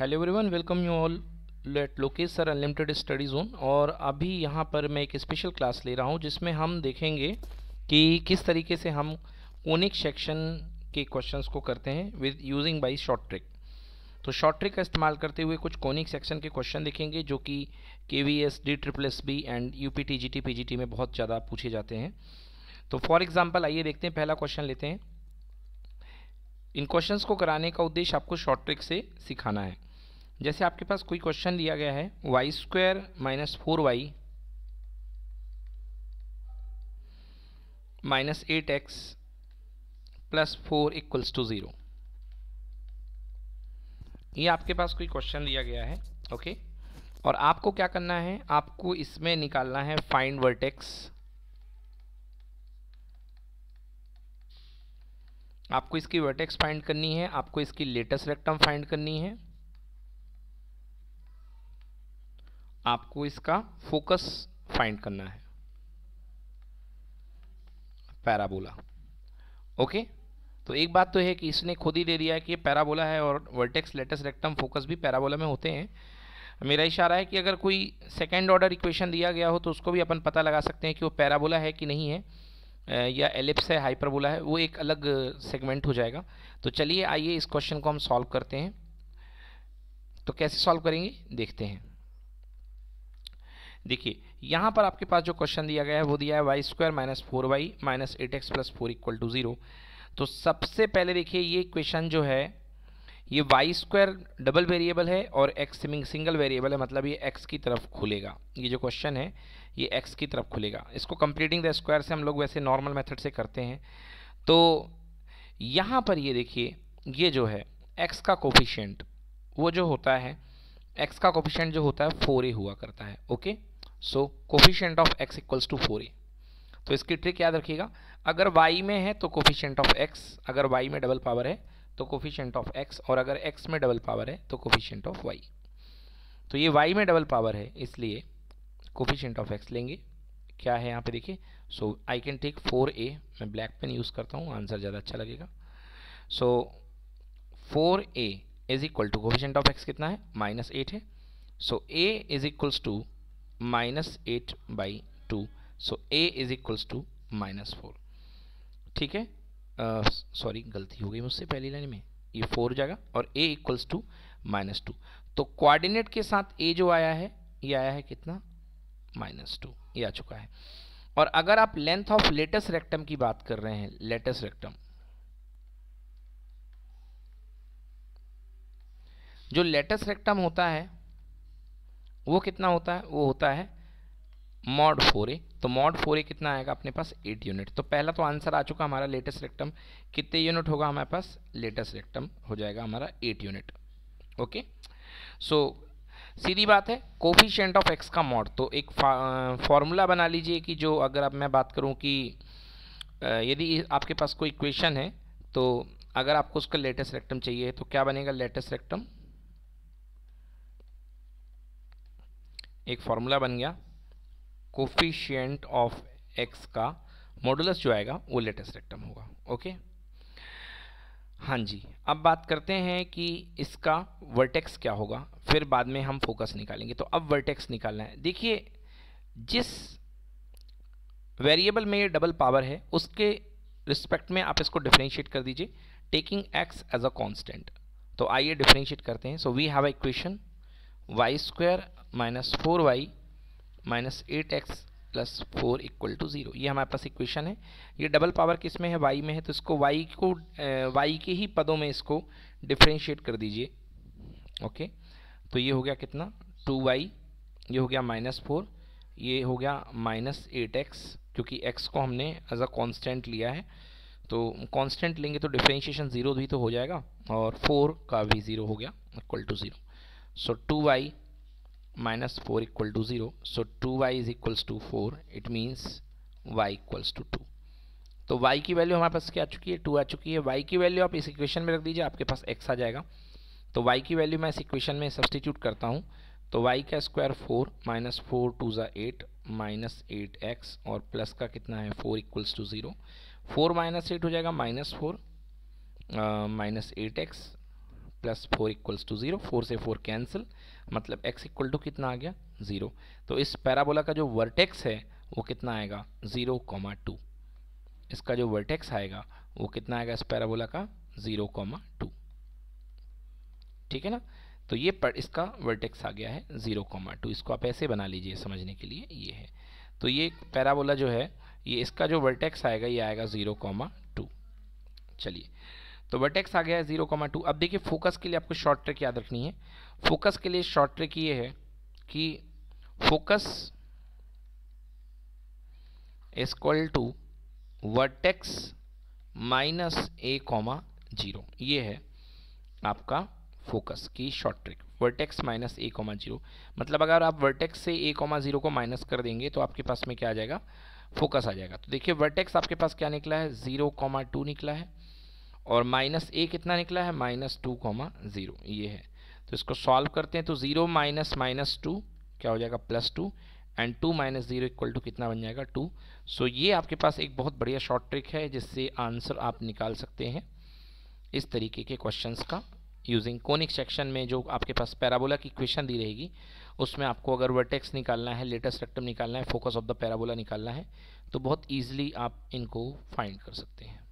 hello everyone welcome you all let Lokesh sir unlimited study zone और अभी यहाँ पर मैं एक स्पेशल क्लास ले रहा हूँ जिसमें हम देखेंगे कि किस तरीके से हम कोनिक सेक्शन के क्वेश्चंस को करते हैं with using by short trick तो शॉर्ट ट्रिक का इस्तेमाल करते हुए कुछ कोनिक सेक्शन के क्वेश्चन देखेंगे जो कि K V S D triple S B and U P T G T P G T में बहुत ज़्यादा पूछे जाते हैं तो फॉर एग्जाम्पल आइए देखते हैं पहला क्वेश्चन लेते हैं इन क्वेश्चंस को कराने का उद्देश्य आपको शॉर्ट ट्रिक से सिखाना है जैसे आपके पास कोई क्वेश्चन दिया गया है y square minus four y minus eight x plus four equals to zero ये आपके पास कोई क्वेश्चन दिया गया है ओके और आपको क्या करना है आपको इसमें निकालना है फाइंड वर्टेक्स आपको इसकी वर्टेक्स फाइंड करनी है आपको इसकी लेटेस्ट रेक्टम फाइंड करनी है आपको इसका फोकस फाइंड करना है पैराबोला ओके तो एक बात तो है कि इसने खुद ही दे दिया है कि ये पैराबोला है और वर्टेक्स लेटेस्ट रेक्टम फोकस भी पैराबोला में होते हैं मेरा इशारा है कि अगर कोई सेकेंड ऑर्डर इक्वेशन दिया गया हो तो उसको भी अपन पता लगा सकते हैं कि वो पैराबोला है कि नहीं है या एलिप्स है हाइपरबोला है वो एक अलग सेगमेंट हो जाएगा तो चलिए आइए इस क्वेश्चन को हम सॉल्व करते हैं तो कैसे सॉल्व करेंगे देखते हैं देखिए यहाँ पर आपके पास जो क्वेश्चन दिया गया है वो दिया है y square minus four y minus eight x plus four equal to zero तो सबसे पहले देखिए ये क्वेश्चन जो है ये वाई स्क्वायर डबल वेरिएबल है और एक्स सिंगल वेरिएबल है मतलब ये एक्स की तरफ खुलेगा ये जो क्वेश्चन है ये एक्स की तरफ खुलेगा इसको कंप्लीटिंग द स्क्वायर से हम लोग वैसे नॉर्मल मेथड से करते हैं तो यहाँ पर ये देखिए ये जो है एक्स का कोफिशेंट वो जो होता है एक्स का कोफिशेंट जो होता है फोर ए हुआ करता है okay so coefficient of x equals to four a तो इसकी ट्रिक याद रखिएगा अगर वाई में है तो कोफिशियंट ऑफ एक्स अगर वाई में डबल पावर है तो कोफिशियंट ऑफ एक्स और अगर एक्स में डबल पावर है तो कोफिशेंट ऑफ वाई तो ये वाई में डबल पावर है इसलिए कोफिशियंट ऑफ एक्स लेंगे क्या है यहाँ पे देखिए so I can take four a मैं ब्लैक पेन यूज़ करता हूँ आंसर ज़्यादा अच्छा लगेगा so four a is equal to coefficient of x कितना है माइनस एट है so a is equals to minus eight by two so a is equals to minus four ठीक है सॉरी uh, गलती हो गई मुझसे पहली लाइन में ये फोर जाएगा और a equals to minus two तो कोऑर्डिनेट के साथ ए जो आया है ये आया है कितना माइनस टू ये आ चुका है और अगर आप लेंथ ऑफ लेटेस्ट रेक्टम की बात कर रहे हैं लेटेस्ट रेक्टम जो लेटेस्ट रेक्टम होता है वो कितना होता है वो होता है मॉड फोर ए तो मॉड फोर ए कितना आएगा अपने पास एट यूनिट तो पहला तो आंसर आ चुका हमारा लेटेस्ट रेक्टम कितने यूनिट होगा हमारे पास लेटेस्ट रेक्टम हो जाएगा हमारा एट यूनिट ओके सो सीधी बात है कोफिशेंट ऑफ एक्स का मॉड तो एक फॉर्मूला बना लीजिए कि जो अगर अब मैं बात करूँ कि यदि आपके पास कोई इक्वेशन है तो अगर आपको उसका लेटेस्ट रेक्टम चाहिए तो क्या बनेगा लेटेस्ट रेक्टम एक फार्मूला बन गया कोफिशियंट ऑफ एक्स का मॉडुलस जो आएगा वो लेटेस्ट रेक्टम होगा ओके हाँ जी अब बात करते हैं कि इसका वर्टेक्स क्या होगा फिर बाद में हम फोकस निकालेंगे तो अब वर्टेक्स निकालना है देखिए जिस वेरिएबल में ये डबल पावर है उसके रिस्पेक्ट में आप इसको डिफ्रेंशिएट कर दीजिए taking x as a constant तो आइए डिफ्रेंशिएट करते हैं so we have equation y square minus four y minus eight x plus four equal to zero ये हमारे पास इक्वेशन है ये डबल पावर किस में है वाई में है तो इसको वाई को वाई के ही पदों में इसको डिफ्रेंशिएट कर दीजिए ओके तो ये हो गया कितना टू वाई ये हो गया माइनस फोर ये हो गया माइनस एट एक्स क्योंकि एक्स को हमने एज अ कॉन्स्टेंट लिया है तो कॉन्स्टेंट लेंगे तो डिफ्रेंशिएशन ज़ीरो भी तो हो जाएगा और फोर का भी ज़ीरो हो गया equal to zero so two y minus 4 equal to 0 so 2y is equals to 4 it means y equals to 2 तो y की वैल्यू हमारे पास क्या आ चुकी है टू आ चुकी है y की वैल्यू आप इस इक्वेशन में रख दीजिए आपके पास x आ जाएगा तो y की वैल्यू मैं इस इक्वेशन में सब्स्टिट्यूट करता हूँ तो y का square four minus four to ज़ा एट माइनस एट एक्स और प्लस का कितना है four equals to zero four minus eight हो जाएगा minus four minus eight x plus four equals to zero four से फोर कैंसिल मतलब एक्स इक्वल टू कितना आ गया ज़ीरो तो इस पैराबोला का जो वर्टेक्स है वो कितना आएगा ज़ीरो कॉमा टू इसका जो वर्टेक्स आएगा वो कितना आएगा इस पैराबोला का ज़ीरो कॉमा टू ठीक है ना तो ये पर इसका वर्टेक्स आ गया है ज़ीरो कॉमा टू इसको आप ऐसे बना लीजिए समझने के लिए ये है तो ये पैराबोला जो है ये इसका जो वर्टेक्स आएगा ये आएगा ज़ीरो कॉमा टू चलिए तो वर्टेक्स आ गया है जीरो कॉमा टू अब देखिए फोकस के लिए आपको शॉर्ट ट्रिक याद रखनी है फोकस के लिए शॉर्ट ट्रिक ये है कि फोकस इजक्वल to vertex minus a comma zero ये है आपका फोकस की short trick vertex minus a comma zero मतलब अगर आप वर्टेक्स से ए कॉमा जीरो को माइनस कर देंगे तो आपके पास में क्या आ जाएगा फोकस आ जाएगा तो देखिए वर्टेक्स आपके पास क्या निकला है जीरो कॉमा टू निकला है और माइनस ए कितना निकला है माइनस टू कॉमा ज़ीरो ये है तो इसको सॉल्व करते हैं तो ज़ीरो माइनस माइनस टू क्या हो जाएगा plus two and two minus zero equal to कितना बन जाएगा टू सो ये आपके पास एक बहुत बढ़िया शॉर्ट ट्रिक है जिससे आंसर आप निकाल सकते हैं इस तरीके के क्वेश्चन का यूजिंग कोनिक सेक्शन में जो आपके पास पैराबोला की क्वेश्चन दी रहेगी उसमें आपको अगर वर्टेक्स निकालना है लेटेस्ट रेक्टम निकालना है फोकस ऑफ द पैराबोला निकालना है तो बहुत ईजिली आप इनको फाइंड कर सकते हैं